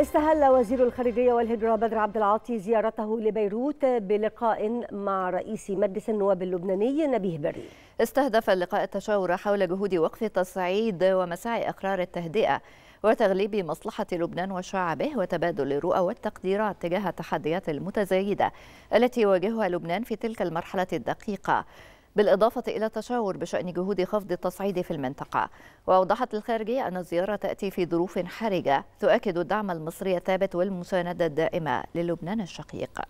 استهل وزير الخارجية والهجرة بدر عبد العاطي زيارته لبيروت بلقاء مع رئيس مجلس النواب اللبناني نبيه بري استهدف اللقاء التشاور حول جهود وقف التصعيد ومساعي أقرار التهدئة وتغليب مصلحة لبنان وشعبه وتبادل الرؤى والتقديرات تجاه التحديات المتزايدة التي يواجهها لبنان في تلك المرحلة الدقيقة بالإضافة إلى التشاور بشأن جهود خفض التصعيد في المنطقة وأوضحت الخارجية أن الزيارة تأتي في ظروف حرجة تؤكد الدعم المصري الثابت والمساندة الدائمة للبنان الشقيق